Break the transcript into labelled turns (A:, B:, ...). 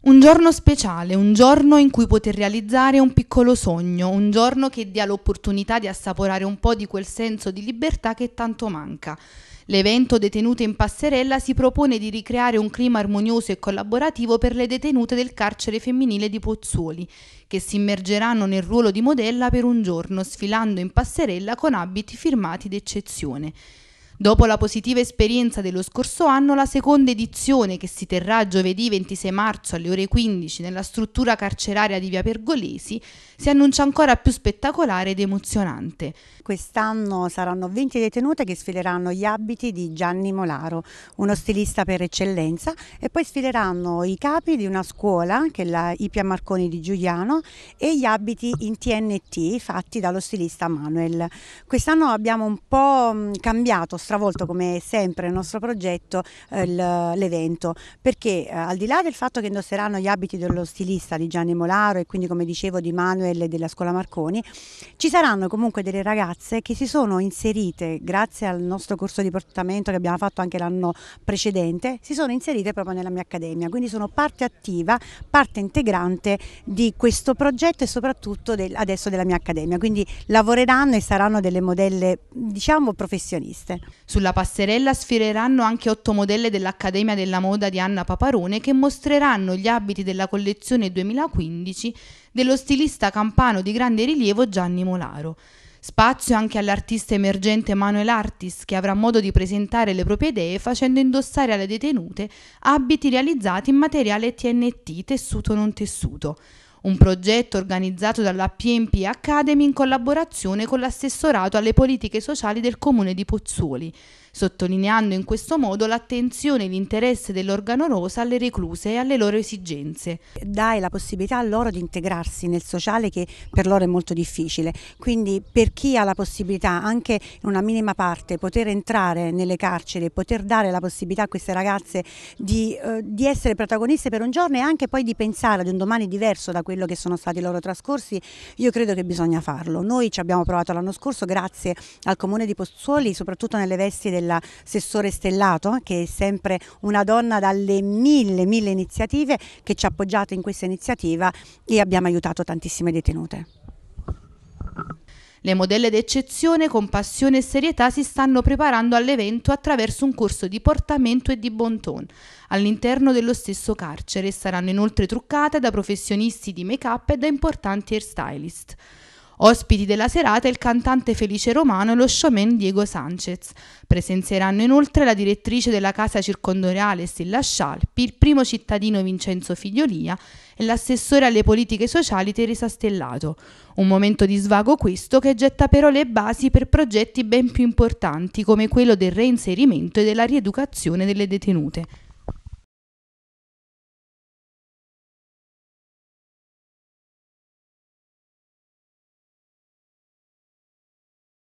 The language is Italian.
A: Un giorno speciale, un giorno in cui poter realizzare un piccolo sogno, un giorno che dia l'opportunità di assaporare un po' di quel senso di libertà che tanto manca. L'evento Detenute in Passerella si propone di ricreare un clima armonioso e collaborativo per le detenute del carcere femminile di Pozzuoli, che si immergeranno nel ruolo di modella per un giorno, sfilando in passerella con abiti firmati d'eccezione. Dopo la positiva esperienza dello scorso anno, la seconda edizione che si terrà giovedì 26 marzo alle ore 15 nella struttura carceraria di Via Pergolesi si annuncia ancora più spettacolare
B: ed emozionante. Quest'anno saranno 20 detenute che sfileranno gli abiti di Gianni Molaro, uno stilista per eccellenza, e poi sfileranno i capi di una scuola, che è la Ipia Marconi di Giuliano, e gli abiti in TNT fatti dallo stilista Manuel. Quest'anno abbiamo un po' cambiato stravolto come sempre nel nostro progetto eh, l'evento perché eh, al di là del fatto che indosseranno gli abiti dello stilista di Gianni Molaro e quindi come dicevo di Manuel e della scuola Marconi ci saranno comunque delle ragazze che si sono inserite grazie al nostro corso di portamento che abbiamo fatto anche l'anno precedente si sono inserite proprio nella mia accademia quindi sono parte attiva parte integrante di questo progetto e soprattutto del, adesso della mia accademia quindi lavoreranno e saranno delle modelle diciamo professioniste sulla passerella
A: sfioreranno anche otto modelle dell'Accademia della Moda di Anna Paparone che mostreranno gli abiti della collezione 2015 dello stilista campano di grande rilievo Gianni Molaro. Spazio anche all'artista emergente Manuel Artis che avrà modo di presentare le proprie idee facendo indossare alle detenute abiti realizzati in materiale TNT, tessuto non tessuto un progetto organizzato dalla PMP Academy in collaborazione con l'assessorato alle politiche sociali del comune di Pozzuoli sottolineando in questo modo l'attenzione e l'interesse dell'organo rosa alle recluse e alle loro esigenze.
B: Dai la possibilità a loro di integrarsi nel sociale che per loro è molto difficile, quindi per chi ha la possibilità anche in una minima parte poter entrare nelle carceri e poter dare la possibilità a queste ragazze di, eh, di essere protagoniste per un giorno e anche poi di pensare ad un domani diverso da quello che sono stati i loro trascorsi, io credo che bisogna farlo. Noi ci abbiamo provato l'anno scorso grazie al Comune di Pozzuoli, soprattutto nelle vesti del dell'assessore Stellato, che è sempre una donna dalle mille, mille iniziative che ci ha appoggiato in questa iniziativa e abbiamo aiutato tantissime detenute.
A: Le modelle d'eccezione con passione e serietà si stanno preparando all'evento attraverso un corso di portamento e di bon ton all'interno dello stesso carcere e saranno inoltre truccate da professionisti di make-up e da importanti hairstylist. Ospiti della serata il cantante Felice Romano e lo showman Diego Sanchez. Presenzieranno inoltre la direttrice della casa circondoriale Stella Scialpi, il primo cittadino Vincenzo Figliolia e l'assessore alle politiche sociali Teresa Stellato. Un momento di svago questo che getta però le basi per progetti ben più importanti come quello del reinserimento e della rieducazione delle detenute.